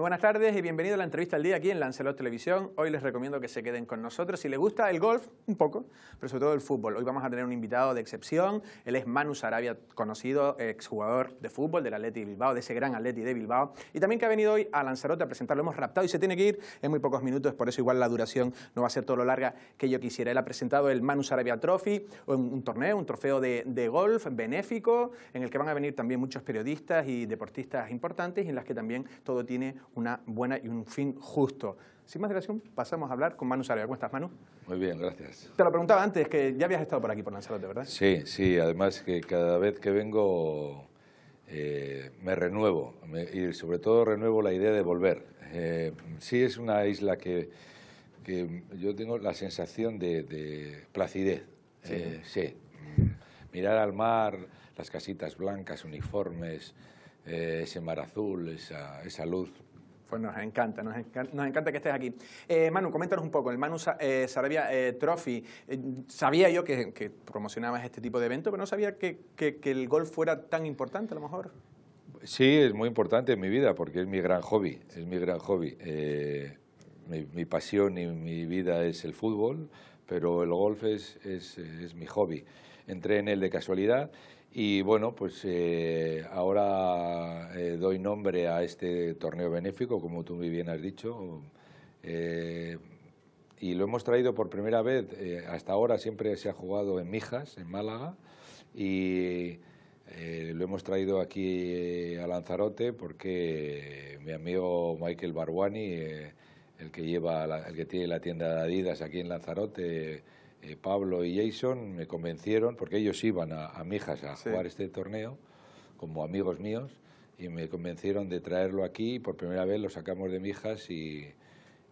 buenas tardes y bienvenido a la entrevista al día aquí en Lanzarote Televisión. Hoy les recomiendo que se queden con nosotros. Si les gusta el golf, un poco, pero sobre todo el fútbol. Hoy vamos a tener un invitado de excepción. Él es Manu Sarabia, conocido exjugador de fútbol del Atleti Bilbao, de ese gran Atleti de Bilbao. Y también que ha venido hoy a Lanzarote a presentarlo. Hemos raptado y se tiene que ir en muy pocos minutos, por eso igual la duración no va a ser todo lo larga que yo quisiera. Él ha presentado el Manu Sarabia Trophy, un, torneo, un trofeo de, de golf benéfico, en el que van a venir también muchos periodistas y deportistas importantes y en las que también todo tiene una buena y un fin justo. Sin más dilación, pasamos a hablar con Manu Sarabia. ¿Cómo estás, Manu? Muy bien, gracias. Te lo preguntaba antes, que ya habías estado por aquí, por Lanzarote, ¿verdad? Sí, sí, además que cada vez que vengo eh, me renuevo y sobre todo renuevo la idea de volver. Eh, sí es una isla que, yo tengo la sensación de, placidez. Sí. Eh, sí. Mirar al mar, las casitas blancas, uniformes, ese mar azul, esa, esa luz pues nos encanta, nos encanta, que estés aquí. Eh, Manu, coméntanos un poco, el Manu eh, Sarabia eh, Trophy, eh, sabía yo que, promocionabas este tipo de evento, pero no sabía que, el golf fuera tan importante a lo mejor. Sí, es muy importante en mi vida porque es mi gran hobby, es mi gran hobby. Mi, pasión y mi vida es el fútbol, pero el golf es, es mi hobby. Entré en él de casualidad y bueno, pues eh, ahora eh, doy nombre a este torneo benéfico, como tú muy bien has dicho. Eh, y lo hemos traído por primera vez, hasta ahora siempre se ha jugado en Mijas, en Málaga, y lo hemos traído aquí a Lanzarote porque mi amigo Michael Barwani, el que lleva, el que tiene la tienda de Adidas aquí en Lanzarote, eh, Pablo y Jason me convencieron, porque ellos iban a, Mijas a jugar este torneo como amigos míos, y me convencieron de traerlo aquí. Por primera vez lo sacamos de Mijas y,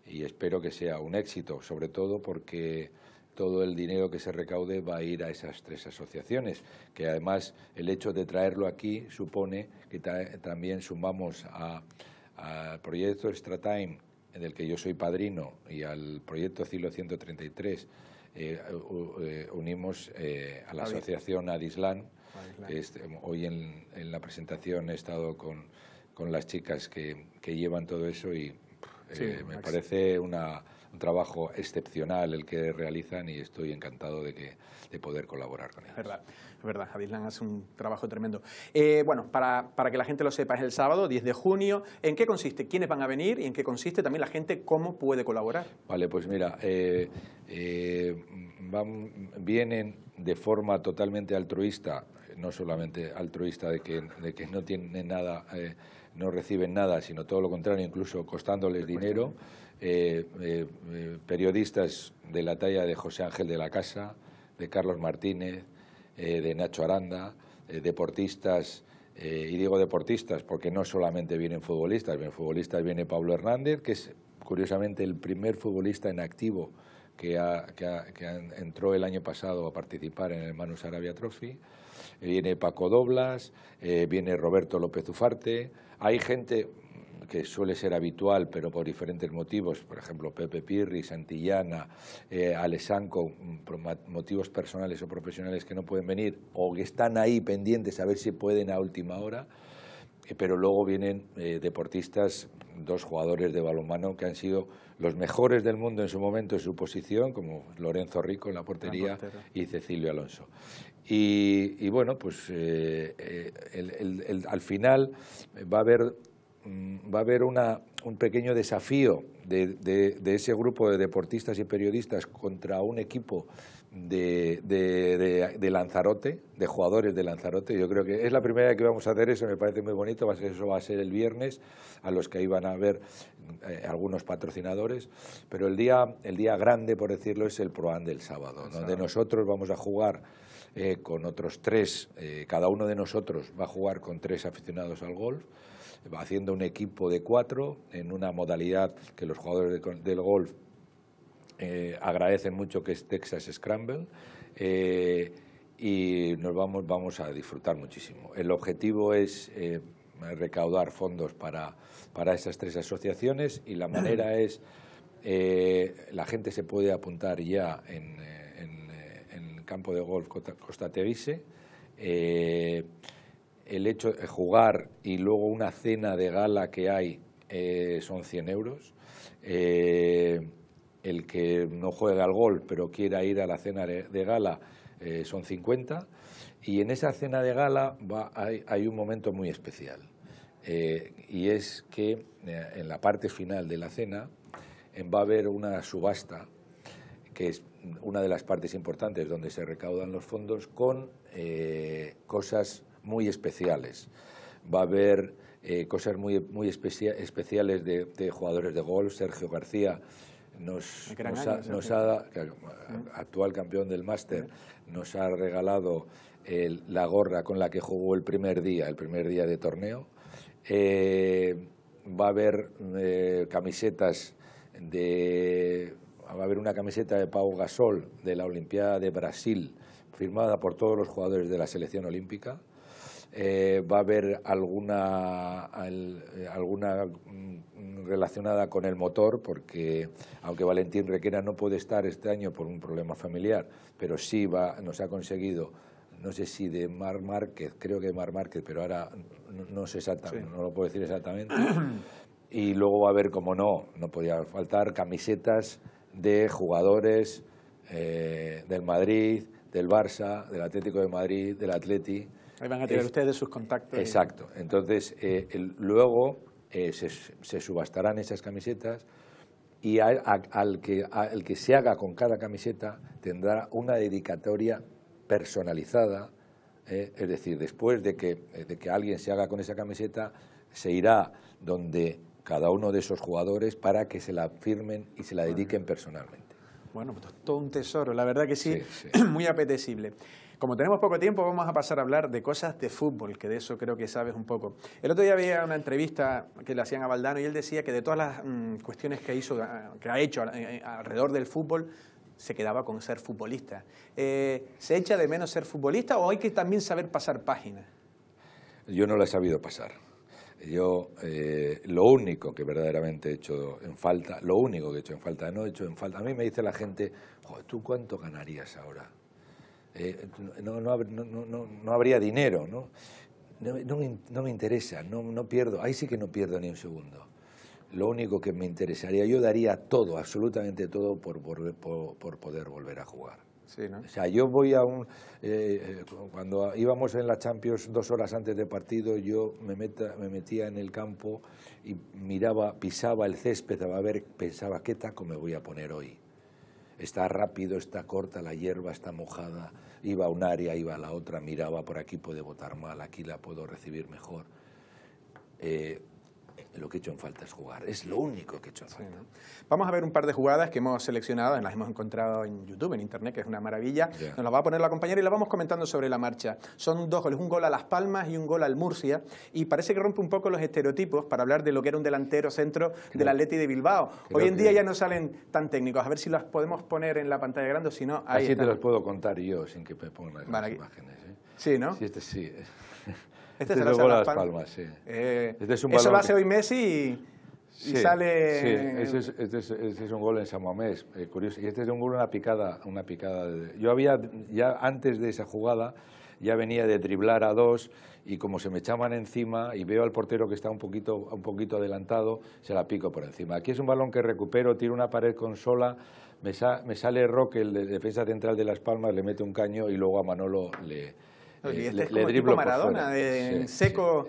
y espero que sea un éxito, sobre todo porque todo el dinero que se recaude va a ir a esas tres asociaciones, que además el hecho de traerlo aquí supone que también sumamos al proyecto Extra Time, el que yo soy padrino, y al proyecto Cilo 133, eh, eh, unimos eh, a la asociación Adislan. Este, hoy en, la presentación he estado con, con las chicas que, llevan todo eso y me parece una trabajo excepcional el que realizan y estoy encantado de, poder colaborar con ellos. Es verdad, es verdad, Javier hace un trabajo tremendo. Eh, bueno, para, que la gente lo sepa, es el sábado 10 de junio. ¿En qué consiste? ¿Quiénes van a venir? ¿Y en qué consiste también la gente cómo puede colaborar? Vale, pues mira, eh, eh, vienen de forma totalmente altruista, no solamente altruista de que, de que no tienen nada, no reciben nada, sino todo lo contrario, incluso costándoles dinero. Eh, eh, periodistas de la talla de José Ángel de la Casa, de Carlos Martínez, eh, de Nacho Aranda, deportistas, y digo deportistas porque no solamente vienen futbolistas, vienen futbolistas, viene Pablo Hernández, que es curiosamente el primer futbolista en activo que, ha, entró el año pasado a participar en el Manus Arabia Trophy. Viene Paco Doblas, viene Roberto López Ufarte. Hay gente, que suele ser habitual, pero por diferentes motivos, por ejemplo, Pepe Pirri, Santillana, eh, Alessanco, mm, motivos personales o profesionales que no pueden venir o que están ahí pendientes a ver si pueden a última hora, eh, pero luego vienen eh, deportistas, dos jugadores de balonmano que han sido los mejores del mundo en su momento en su posición, como Lorenzo Rico en la portería y Cecilio Alonso. Y, bueno, pues eh, al final va a haber Mm, va a haber un pequeño desafío de, ese grupo de deportistas y periodistas contra un equipo de, Lanzarote, de jugadores de Lanzarote. Yo creo que es la primera vez que vamos a hacer eso, me parece muy bonito, eso va a ser el viernes, a los que iban a ver eh, algunos patrocinadores, pero el día, el día grande, por decirlo, es el ProAn del sábado, donde nosotros vamos a jugar. Eh, con otros tres, eh, cada uno de nosotros va a jugar con tres aficionados al golf haciendo un equipo de cuatro en una modalidad que los jugadores del golf eh, agradecen mucho que es Texas Scramble eh, y nos vamos, vamos a disfrutar muchísimo. El objetivo es eh, recaudar fondos para, para esas tres asociaciones y la manera es, la gente se puede apuntar ya en, el campo de golf Costa Teguise el hecho de eh, jugar y luego una cena de gala que hay eh, son 100 euros. Eh, el que no juega al gol pero quiera ir a la cena de, gala son 50. Y en esa cena de gala hay, hay, un momento muy especial. y es que en la parte final de la cena va a haber una subasta, que es una de las partes importantes donde se recaudan los fondos, con cosas muy especiales. Va a haber eh, cosas muy, muy especiales de, jugadores de golf... Sergio García nos, nos, ha, actual campeón del máster, nos ha regalado la gorra con la que jugó el primer día, el primer día de torneo. Eh, va a haber eh, camisetas de va a haber una camiseta de Pau Gasol de la Olimpiada de Brasil firmada por todos los jugadores de la selección olímpica eh, va a haber alguna, eh, alguna mm, relacionada con el motor, porque aunque Valentín Requera no puede estar este año por un problema familiar, pero sí va, nos ha conseguido no sé si de Mar Márquez, creo que de Mar Márquez, pero ahora no, sé exactamente, no lo puedo decir exactamente. Y luego va a haber, como no, no podía faltar, camisetas de jugadores eh, del Madrid, del Barça, del Atlético de Madrid, del Atleti, Ahí van a tener ustedes sus contactos. Exacto. Entonces, eh, luego eh, se, subastarán esas camisetas y al, que, el que se haga con cada camiseta tendrá una dedicatoria personalizada. Eh, es decir, después de que, alguien se haga con esa camiseta, se irá donde cada uno de esos jugadores para que se la firmen y se la dediquen personalmente. Bueno, pues todo un tesoro, la verdad que sí. muy apetecible. Como tenemos poco tiempo, vamos a pasar a hablar de cosas de fútbol, que de eso creo que sabes un poco. El otro día había una entrevista que le hacían a Valdano y él decía que de todas las mm, cuestiones que, hizo, ah, que ha hecho eh, eh, alrededor del fútbol, se quedaba con ser futbolista. Eh, ¿Se echa de menos ser futbolista o hay que también saber pasar páginas? Yo no lo he sabido pasar. Yo lo único que verdaderamente he hecho en falta, lo único que he hecho en falta, no he hecho en falta. A mí me dice la gente, ¿tú cuánto ganarías ahora? Eh, no, habría dinero, ¿no? Me, no, me, interesa, no, pierdo, ahí sí que no pierdo ni un segundo. Lo único que me interesaría, yo daría todo, absolutamente todo, por, poder volver a jugar. O sea, yo voy a un... Eh, eh, cuando íbamos en la Champions dos horas antes de partido, yo me, metía en el campo y miraba, pisaba el césped a ver, pensaba, ¿qué taco me voy a poner hoy? está rápido, está corta la hierba, está mojada, iba a un área, iba a la otra, miraba por aquí puede votar mal, aquí la puedo recibir mejor. Eh, lo que he hecho en falta es jugar. Es lo único que he hecho en falta. Vamos a ver un par de jugadas que hemos seleccionado, las hemos encontrado en YouTube, en Internet, que es una maravilla. Nos las va a poner la compañera y las vamos comentando sobre la marcha. Son dos goles, un gol a Las Palmas y un gol al Murcia. Y parece que rompe un poco los estereotipos para hablar de lo que era un delantero centro del Atleti de Bilbao. Hoy en día ya no salen tan técnicos. A ver si las podemos poner en la pantalla grande, si no... Ahí Así te las puedo contar yo, sin que me pongan las imágenes. ¿eh? Sí, ¿no? Sí, este, sí. Eh. Este, es se gol hace a Las Palmas. sí. eh, este es un eso lo hoy Messi y, y sale... Sí, este, este es, un gol en San Mamés, eh, curioso. Y este es un gol, una picada. Una picada Yo había, ya antes de esa jugada, ya venía de driblar a dos y como se me echaban encima y veo al portero que está un poquito, un poquito adelantado, se la pico por encima. Aquí es un balón que recupero, tiro una pared con sola, me, me sale Roque, el de defensa central de Las Palmas, le mete un caño y luego a Manolo le el este es como Maradona, seco.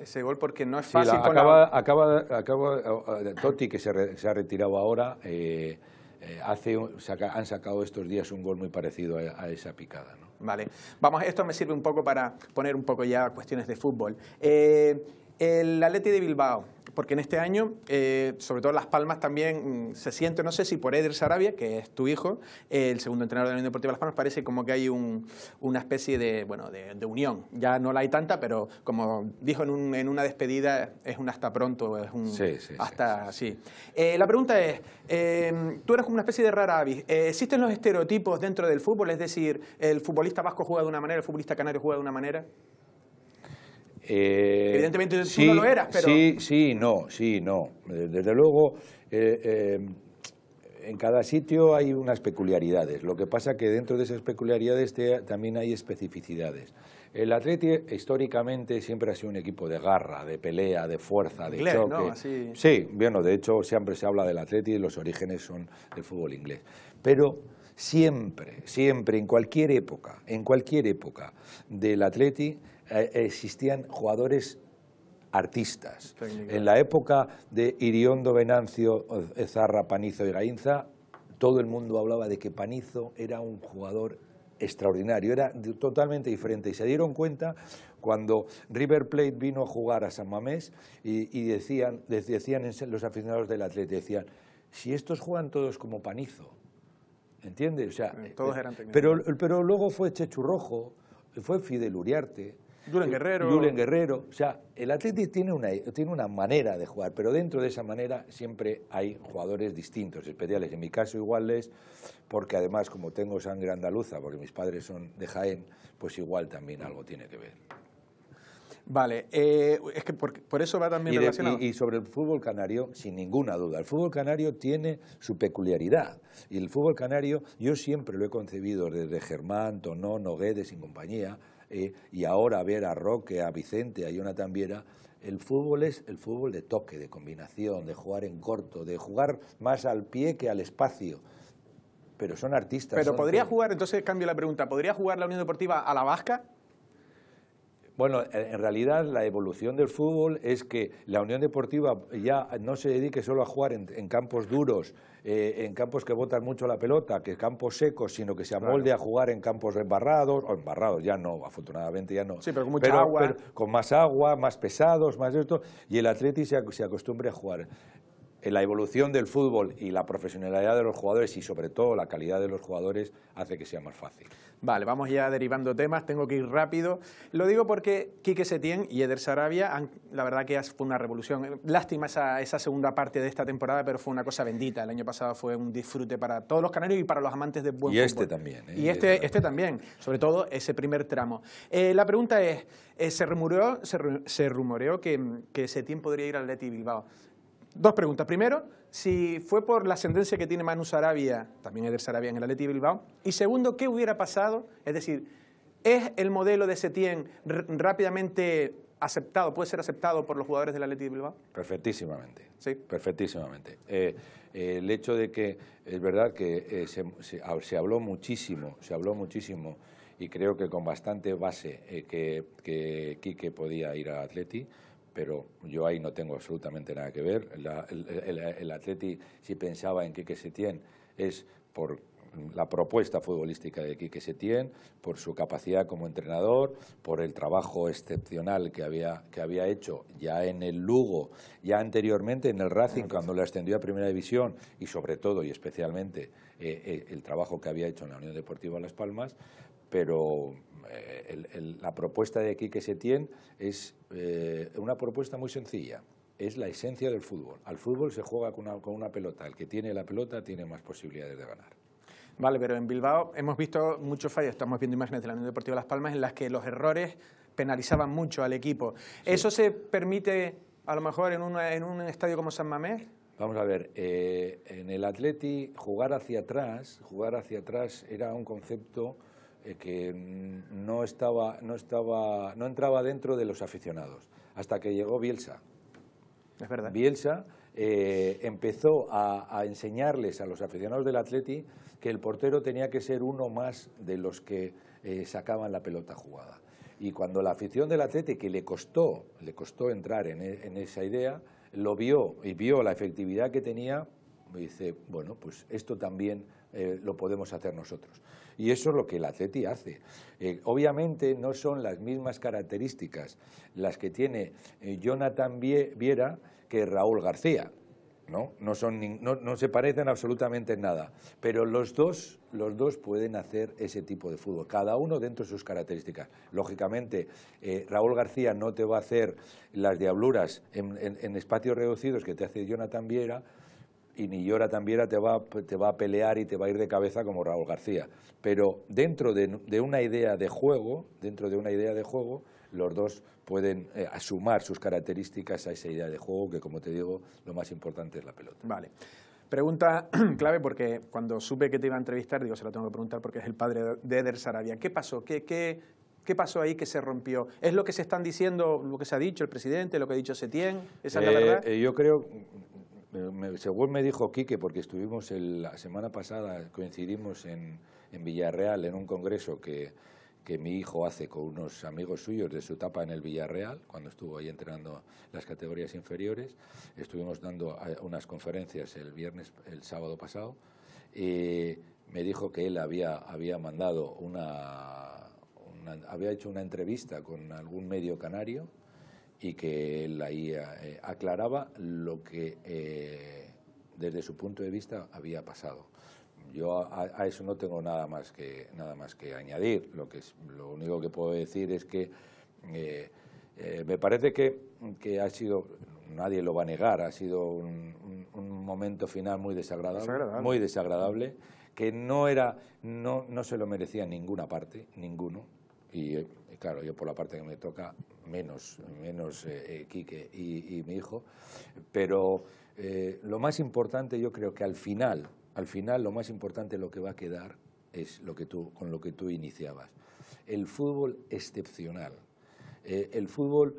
ese gol porque no es fácil. acaba, eh, Totti, que se, ha retirado ahora, eh, eh, hace, han sacado estos días un gol muy parecido a, esa picada. Vale, vamos, esto me sirve un poco para poner un poco ya cuestiones de fútbol. el Atleti de Bilbao, porque en este año, eh, sobre todo Las Palmas también mm, se siente, no sé si por Edris Sarabia, que es tu hijo, el segundo entrenador de la Unión Deportiva Las Palmas, parece como que hay una especie de, bueno, de, unión. Ya no la hay tanta, pero como dijo en, una despedida, es un hasta pronto, es un hasta así eh, la pregunta es, eh, tú eres como una especie de rara avis. ¿Existen los estereotipos dentro del fútbol? Es decir, ¿el futbolista vasco juega de una manera, el futbolista canario juega de una manera? Eh, Evidentemente sí, no lo eras, pero... Sí, sí, no, sí, no. Desde luego, eh, eh, en cada sitio hay unas peculiaridades. Lo que pasa que dentro de esas peculiaridades también hay especificidades. El Atleti históricamente siempre ha sido un equipo de garra, de pelea, de fuerza, de choque. Sí, bueno, de hecho siempre se habla del Atleti y los orígenes son del fútbol inglés. Pero siempre, siempre, en cualquier época, en cualquier época del Atleti eh, existían jugadores artistas. En la época de Iriondo, Venancio, Zarra, Panizo y Gainza, todo el mundo hablaba de que Panizo era un jugador extraordinario, era totalmente diferente. Y se dieron cuenta cuando River Plate vino a jugar a San Mamés y, decían, los aficionados del atleta... decían, si estos juegan todos como Panizo, ¿entiendes? O sea, eh, pero, pero luego fue Chechu Rojo, fue Fidel Uriarte, Julen eh, Guerrero. Guerrero. O sea, el Atlético tiene una, manera de jugar, pero dentro de esa manera siempre hay jugadores distintos, especiales. En mi caso igual es, porque además como tengo sangre andaluza, porque mis padres son de Jaén, pues igual también algo tiene que ver. Vale, eh, es que por, eso va también relacionado. Y, y, sobre el fútbol canario, sin ninguna duda. El fútbol canario tiene su peculiaridad. Y el fútbol canario, yo siempre lo he concebido desde Germán, Tonón, Noguedes y compañía, eh, y ahora ver a Roque, a Vicente, a una Viera, el fútbol es el fútbol de toque, de combinación, de jugar en corto, de jugar más al pie que al espacio. Pero son artistas. Pero podría jugar, entonces cambio la pregunta, ¿podría jugar la Unión Deportiva a la vasca? Bueno, en realidad la evolución del fútbol es que la Unión Deportiva ya no se dedique solo a jugar en, campos duros, eh, en campos que botan mucho la pelota, que campos secos, sino que se amolde a jugar en campos embarrados, o embarrados ya no, afortunadamente ya no. Sí, pero con con más agua, más pesados, más esto, y el atleti se, se acostumbre a jugar la evolución del fútbol y la profesionalidad de los jugadores y sobre todo la calidad de los jugadores hace que sea más fácil. Vale, vamos ya derivando temas, tengo que ir rápido. Lo digo porque Quique Setién y Eder Sarabia, la verdad que fue una revolución. Lástima esa, esa, segunda parte de esta temporada, pero fue una cosa bendita. El año pasado fue un disfrute para todos los canarios y para los amantes de buen y fútbol. Este también, ¿eh? Y este también. Y este, también, sobre todo ese primer tramo. Eh, la pregunta es, eh, se, rumoreó, que, que Setién podría ir al Leti Bilbao. Dos preguntas. Primero, si fue por la ascendencia que tiene Manu Sarabia, también Eder Sarabia en el Atleti Bilbao. Y segundo, ¿qué hubiera pasado? Es decir, ¿es el modelo de Setién rápidamente aceptado, puede ser aceptado por los jugadores del Atleti Bilbao? Perfectísimamente. Sí. Perfectísimamente. Eh, eh, el hecho de que, es verdad que eh, se, habló muchísimo, se habló muchísimo, y creo que con bastante base que, que Quique podía ir a Atleti, pero yo ahí no tengo absolutamente nada que ver. el, Atleti, si pensaba en Quique Setién, es por la propuesta futbolística de Quique Setién, por su capacidad como entrenador, por el trabajo excepcional que había, que había hecho ya en el Lugo, ya anteriormente en el Racing cuando le ascendió a Primera División y sobre todo y especialmente eh, eh, el trabajo que había hecho en la Unión Deportiva Las Palmas, pero eh, la propuesta de aquí que se tiene es eh, una propuesta muy sencilla. Es la esencia del fútbol. Al fútbol se juega con una, con una pelota. El que tiene la pelota tiene más posibilidades de ganar. Vale, pero en Bilbao hemos visto muchos fallos. Estamos viendo imágenes de la Unión Deportiva Las Palmas en las que los errores penalizaban mucho al equipo. ¿Eso se permite a lo mejor en, en un estadio como San Mamés? Vamos a ver, eh, en el Atleti jugar hacia atrás, jugar hacia atrás era un concepto eh, que mm, no entraba dentro de los aficionados, hasta que llegó Bielsa. Es verdad. Bielsa eh, empezó a, enseñarles a los aficionados del Atleti que el portero tenía que ser uno más de los que eh, sacaban la pelota jugada. Y cuando la afición del Atleti, que le costó, entrar e, en esa idea, lo vio y vio la efectividad que tenía, me dice, bueno, pues esto también eh, lo podemos hacer nosotros. Y eso es lo que el Atleti hace. Eh, obviamente no son las mismas características las que tiene eh, Jonathan Viera que Raúl García. ¿no? se parecen absolutamente en nada, pero los dos, los dos pueden hacer ese tipo de fútbol, cada uno dentro de sus características. Lógicamente, Raúl García no te va a hacer las diabluras en espacios reducidos que te hace Jonathan Viera, y ni llora te va, te va a pelear y te va a ir de cabeza como Raúl García. Pero dentro de, una idea de juego, dentro de una idea de juego, los dos pueden eh, asumar sus características a esa idea de juego que, como te digo, lo más importante es la pelota. Vale. Pregunta clave porque cuando supe que te iba a entrevistar, digo, se la tengo que preguntar porque es el padre de Eder Sarabia. ¿Qué pasó? ¿Qué, qué, ¿Qué pasó ahí que se rompió? ¿Es lo que se están diciendo, lo que se ha dicho el presidente, lo que ha dicho Setién? ¿Esa es la eh, verdad? Eh, yo creo, me, según me dijo Quique, porque estuvimos la semana pasada, coincidimos en, Villarreal en un congreso que, mi hijo hace con unos amigos suyos de su etapa en el Villarreal, cuando estuvo ahí entrenando las categorías inferiores. Estuvimos dando eh, unas conferencias el viernes, el sábado pasado. y me dijo que él había, mandado había hecho una entrevista con algún medio canario y que él ahí eh, aclaraba lo que eh, desde su punto de vista había pasado. Yo a, eso no tengo nada más que nada más que añadir. Lo que es lo único que puedo decir es que eh, me parece que, ha sido nadie lo va a negar ha sido un, momento final muy desagradable, muy desagradable que no era no no se lo merecía ninguna parte ninguno y claro, yo por la parte que me toca, menos, menos eh, eh, Quique y, mi hijo, pero eh, lo más importante yo creo que al final, al final lo más importante lo que va a quedar es lo que tú, con lo que tú iniciabas. El fútbol excepcional, el fútbol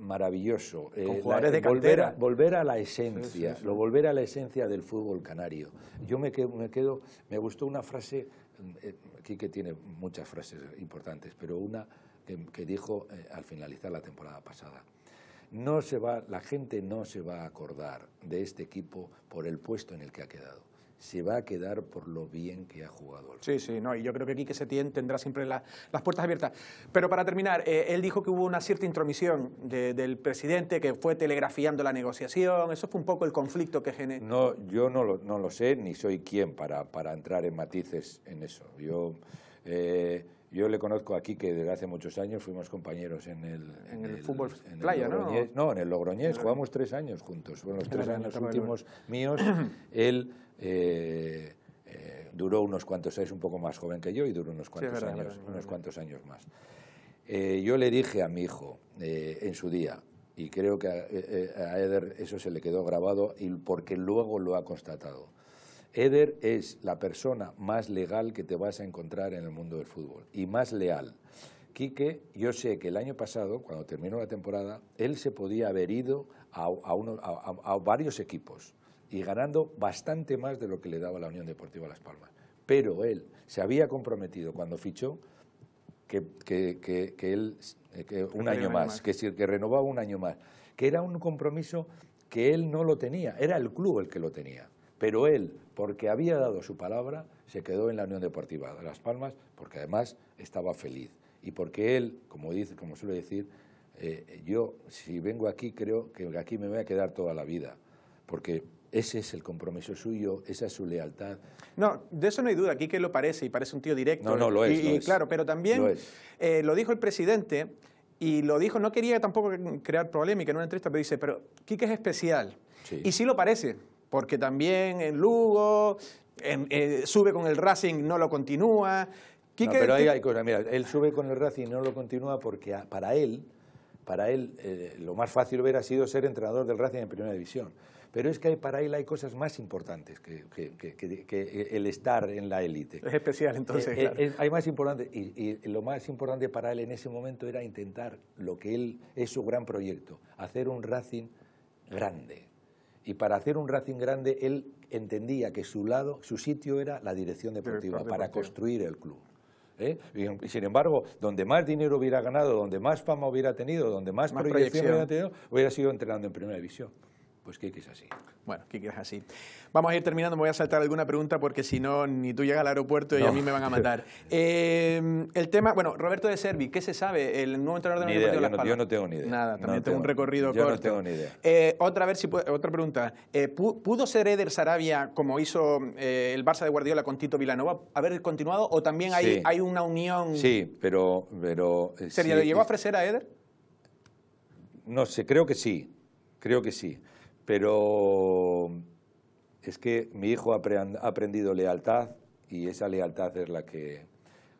maravilloso. Eh, volver, a, la esencia, lo volver a la esencia del fútbol canario. Yo me me, quedo, me gustó una frase, aquí eh, que tiene muchas frases importantes, pero una que, dijo eh, al finalizar la temporada pasada. No se va, la gente no se va a acordar de este equipo por el puesto en el que ha quedado se va a quedar por lo bien que ha jugado. Sí, sí, no, y yo creo que que se tiene tendrá siempre las puertas abiertas. Pero para terminar, eh, él dijo que hubo una cierta intromisión del presidente que fue telegrafiando la negociación, eso fue un poco el conflicto que generó. No, yo no lo, no lo sé, ni soy quien para, para entrar en matices en eso. Yo... Eh, yo le conozco aquí que desde hace muchos años fuimos compañeros en el... En, el, fútbol en playa, ¿no? No, en el Logroñés. Jugamos tres años juntos. Fueron los tres años últimos míos. Él eh, eh, duró unos cuantos, años un poco más joven que yo y duró unos cuantos años, cuantos años más. Eh, yo le dije a mi hijo en su día, y creo que a, Eder eso se le quedó grabado y porque luego lo ha constatado. Eder es la persona más legal que te vas a encontrar en el mundo del fútbol y más leal. Quique, yo sé que el año pasado, cuando terminó la temporada, él se podía haber ido a varios equipos y ganando bastante más de lo que le daba la Unión Deportiva Las Palmas. Pero él se había comprometido cuando fichó que, él eh, un año más, que que renovaba un año más, que era un compromiso que él no lo tenía, era el club el que lo tenía. Pero él, porque había dado su palabra, se quedó en la Unión Deportiva de Las Palmas, porque además estaba feliz. Y porque él, como, dice, como suele decir, eh, yo si vengo aquí creo que aquí me voy a quedar toda la vida, porque ese es el compromiso suyo, esa es su lealtad. No, de eso no hay duda, aquí lo parece y parece un tío directo. No, no, lo es. Y, claro, pero también eh, lo, dijo el presidente y lo dijo, no quería tampoco crear que en una entrevista, pero dice, pero Quique es especial. Y sí lo parece, porque también en Lugo eh, sube con el Racing, no lo continúa. pero ahí hay cosas, mira, él sube con el Racing no lo continúa porque ah, para él, para él eh, lo más fácil hubiera sido ser entrenador del Racing en Primera División. Pero es que para él hay cosas más importantes que, el estar en la élite. Es especial, entonces. Eh, eh, hay más importante, y, lo más importante para él en ese momento era intentar lo que él es su gran proyecto, hacer un Racing grande. Y para hacer un Racing grande, él entendía que su lado, su sitio era la dirección deportiva, para construir el club. ¿eh? Y, sin embargo, donde más dinero hubiera ganado, donde más fama hubiera tenido, donde más, proyección, hubiera tenido, hubiera sido entrenando en primera división. Pues Kiki es así. Bueno, Kiki es así. Vamos a ir terminando, me voy a saltar alguna pregunta porque si no, ni tú llegas al aeropuerto y a mí me van a matar. Eh, el tema, bueno, Roberto de Servi, ¿qué se sabe? El nuevo entrenador de la yo, no, yo no tengo ni idea. Nada, también tengo, un recorrido yo corto. no tengo ni idea. Eh, otra, a si otra pregunta. Eh, ¿Pudo ser Eder Sarabia, como hizo eh, el Barça de Guardiola con Tito Vilanova, haber continuado? ¿O también hay, una unión? Sí, pero... pero Sería llegó a ofrecer a Eder? No sé, creo que sí. Creo que sí. Pero es que mi hijo ha aprendido lealtad y esa lealtad es la que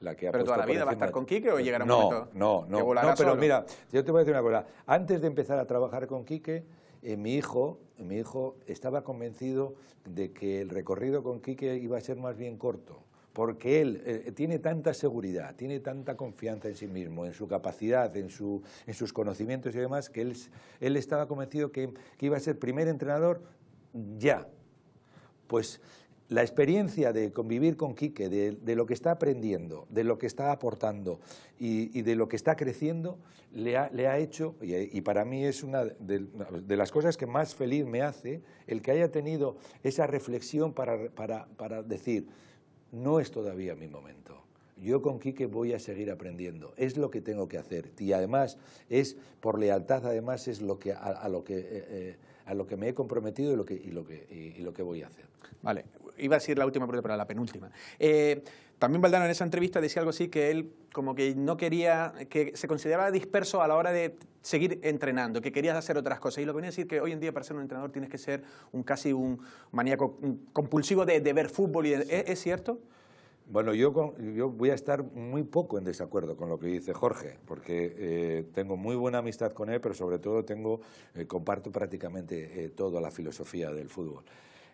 la que ha ¿Pero toda la vida va a estar con Quique o pues llegará un momento no, no, que no, pero mira, yo te voy a decir una cosa. Antes de empezar a trabajar con Quique, eh, mi, hijo, mi hijo estaba convencido de que el recorrido con Quique iba a ser más bien corto porque él eh, eh, tiene tanta seguridad, tiene tanta confianza en sí mismo, en su capacidad, en, sus conocimientos y demás, que él, estaba convencido que, iba a ser primer entrenador ya. Pues la experiencia de convivir con Quique, de, lo que está aprendiendo, de lo que está aportando y, de lo que está creciendo, le ha, hecho, y, para mí es una de, las cosas que más feliz me hace, el que haya tenido esa reflexión para decir, no es todavía mi momento. Yo con Quique voy a seguir aprendiendo. Es lo que tengo que hacer. Y además, es por lealtad, además, es lo que, a, lo que, eh, eh, a lo que me he comprometido y lo que, y lo que, y lo que voy a hacer. Vale, iba a decir la última pregunta, para la penúltima. Eh, también Valdano en esa entrevista decía algo así que él como que no quería, que se consideraba disperso a la hora de seguir entrenando, que querías hacer otras cosas. Y lo que venía a decir que hoy en día para ser un entrenador tienes que ser un casi un maníaco compulsivo de, ver fútbol. ¿es, cierto? Bueno, yo, yo voy a estar muy poco en desacuerdo con lo que dice Jorge, porque eh, tengo muy buena amistad con él, pero sobre todo tengo, eh, comparto prácticamente toda la filosofía del fútbol.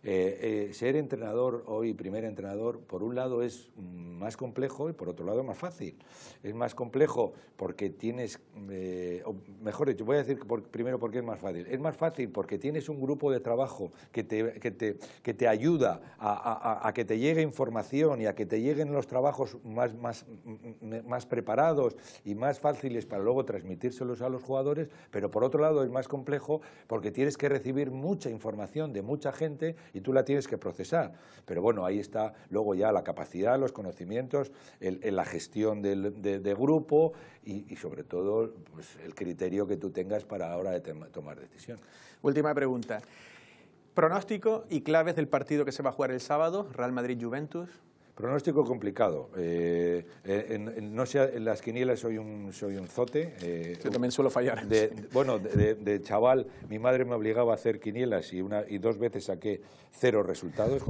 Eh, eh, ser entrenador hoy, primer entrenador, por un lado es más complejo y por otro lado más fácil. Es más complejo porque tienes, eh, mejor dicho, voy a decir por, primero porque es más fácil. Es más fácil porque tienes un grupo de trabajo que te, ayuda a, que te llegue información y a que te lleguen los trabajos más preparados y más fáciles para luego transmitírselos a los jugadores, pero por otro lado es más complejo porque tienes que recibir mucha información de mucha gente y tú la tienes que procesar. Pero bueno, ahí está luego ya la capacidad, los conocimientos, el, la gestión del, de, grupo y, sobre todo pues, el criterio que tú tengas para ahora de tomar decisión. Última pregunta. Pronóstico y claves del partido que se va a jugar el sábado, Real Madrid-Juventus. Pronóstico complicado. Eh, eh, en, no las quinielas soy un, soy un zote. Eh, Yo también suelo fallar. bueno, de, chaval, mi madre me obligaba a hacer quinielas y, una, y dos veces saqué cero resultados,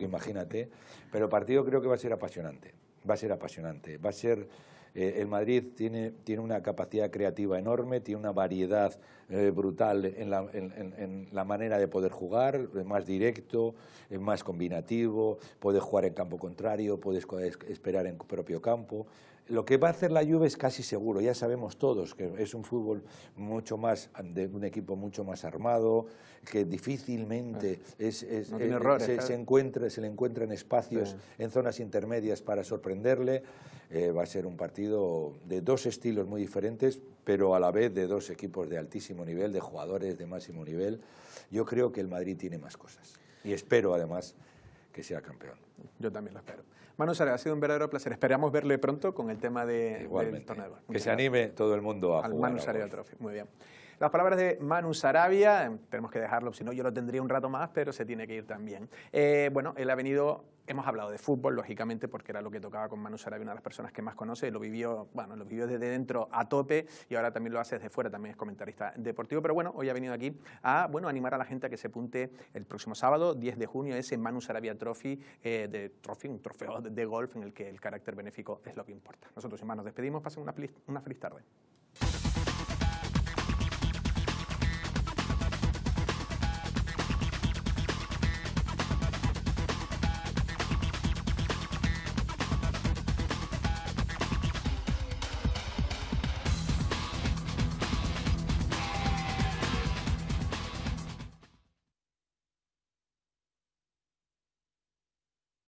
imagínate. Pero el partido creo que va a ser apasionante. Va a ser apasionante. Va a ser... el Madrid tiene una capacidad creativa enorme, tiene una variedad eh, brutal en la, manera de poder jugar, más directo, más combinativo, puedes jugar en campo contrario, puedes esperar en propio campo. Lo que va a hacer la Juve es casi seguro, ya sabemos todos que es un fútbol mucho más, de un equipo mucho más armado, que difícilmente se, encuentra, se le espacios ah. en zonas intermedias para sorprenderle. Eh, va a ser un partido de dos estilos muy diferentes, pero a la vez de dos equipos de altísimo nivel, de jugadores de máximo nivel, yo creo que el Madrid tiene más cosas. Y espero, además, que sea campeón. Yo también lo espero. Manu Sara, ha sido un verdadero placer. Esperamos verle pronto con el tema del torneo. que se anime todo el mundo a Al jugar. Manu Trophy. Muy bien. Las palabras de Manu Sarabia, em, tenemos que dejarlo, si no yo lo tendría un rato más, pero se tiene que ir también. Eh, bueno, él ha venido, hemos hablado de fútbol, lógicamente, porque era lo que tocaba con Manu Sarabia, una de las personas que más conoce, lo vivió, bueno, lo vivió desde dentro a tope y ahora también lo hace desde fuera, también es comentarista deportivo, pero bueno, hoy ha venido aquí a, bueno, animar a la gente a que se apunte el próximo sábado, 10 de junio, ese Manu Sarabia Trophy, eh, de un trofeo de, golf en el que el carácter benéfico es lo que importa. Nosotros, nos despedimos, pasen una feliz tarde.